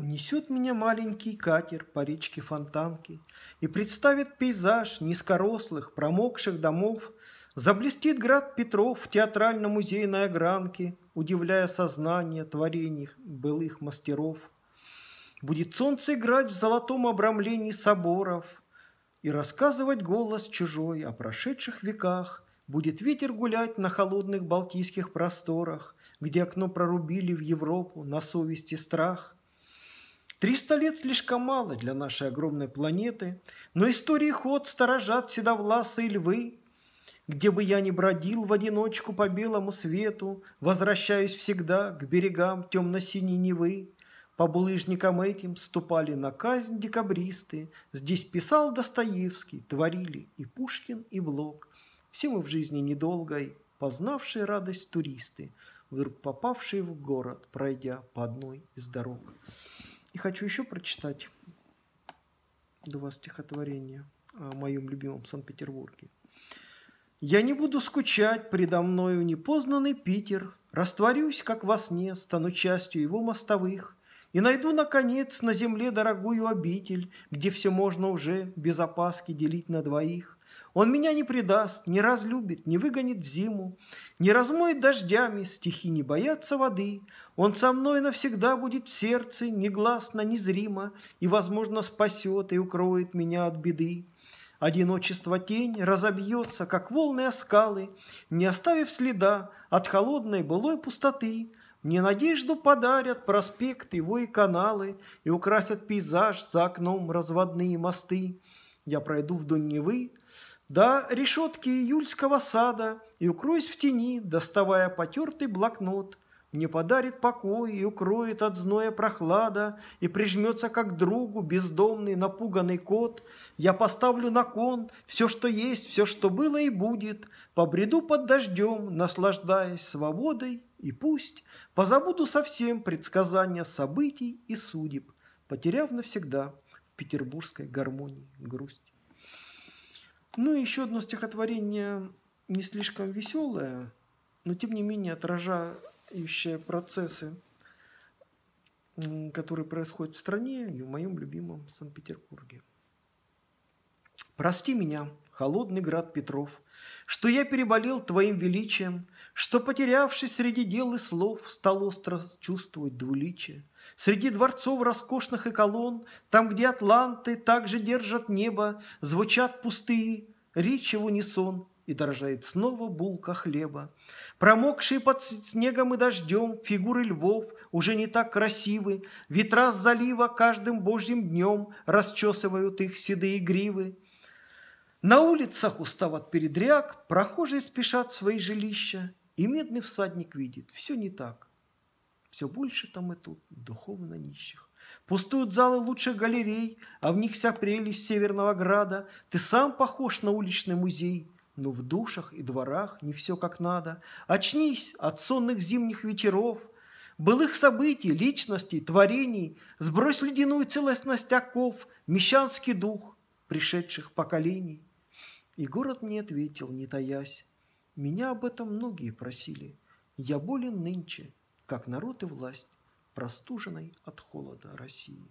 Унесет меня маленький катер по речке Фонтанки И представит пейзаж низкорослых, промокших домов, Заблестит град Петров в театрально музейной огранке, Удивляя сознание творений былых мастеров. Будет солнце играть в золотом обрамлении соборов И рассказывать голос чужой о прошедших веках – Будет ветер гулять на холодных балтийских просторах, Где окно прорубили в Европу на совести страх. 300 лет слишком мало для нашей огромной планеты, но истории ход сторожат седовласы и львы. Где бы я ни бродил в одиночку по белому свету, возвращаюсь всегда к берегам темно-синей Невы. По булыжникам этим ступали на казнь декабристы, здесь писал Достоевский, творили и Пушкин, и Блок. Все мы в жизни недолгой, познавшие радость туристы, вдруг попавшие в город, пройдя по одной из дорог. И хочу еще прочитать два стихотворения о моем любимом Санкт-Петербурге. «Я не буду скучать предо мною непознанный Питер, Растворюсь, как во сне, стану частью его мостовых, и найду, наконец, на земле дорогую обитель, где все можно уже без опаски делить на двоих. Он меня не предаст, не разлюбит, не выгонит в зиму, не размоет дождями, стихи не боятся воды. Он со мной навсегда будет в сердце, негласно, незримо, и, возможно, спасет и укроет меня от беды. Одиночество тень разобьется, как волны о скалы, не оставив следа от холодной былой пустоты, не надежду подарят проспекты, его и каналы, И украсят пейзаж за окном разводные мосты. Я пройду вдоль Невы до решетки июльского сада И укроюсь в тени, доставая потертый блокнот – не подарит покой и укроет от зноя прохлада, И прижмется как другу бездомный напуганный кот. Я поставлю на кон все, что есть, все, что было и будет, Побреду под дождем, наслаждаясь свободой, И пусть позабуду совсем предсказания событий и судеб, Потеряв навсегда в петербургской гармонии грусть. Ну и еще одно стихотворение не слишком веселое, но тем не менее отража соответствующие процессы, которые происходят в стране и в моем любимом Санкт-Петербурге. Прости меня, холодный град Петров, что я переболел твоим величием, что, потерявшись среди дел и слов, стал остро чувствовать двуличие. Среди дворцов роскошных и колонн, там, где атланты также держат небо, звучат пустые речи в унисон, и дорожает снова булка хлеба. Промокшие под снегом и дождем фигуры львов уже не так красивы, ветра с залива каждым божьим днем расчесывают их седые гривы. На улицах устав от передряг, прохожие спешат в свои жилища, и медный всадник видит, все не так. Все больше там и тут духовно нищих. Пустуют залы лучших галерей, а в них вся прелесть Северного Града. Ты сам похож на уличный музей но в душах и дворах не все как надо. Очнись от сонных зимних вечеров, былых событий, личностей, творений, сбрось ледяную целостность оков, мещанский дух пришедших поколений. И город мне ответил, не таясь, меня об этом многие просили. Я болен нынче, как народ и власть, простуженной от холода России.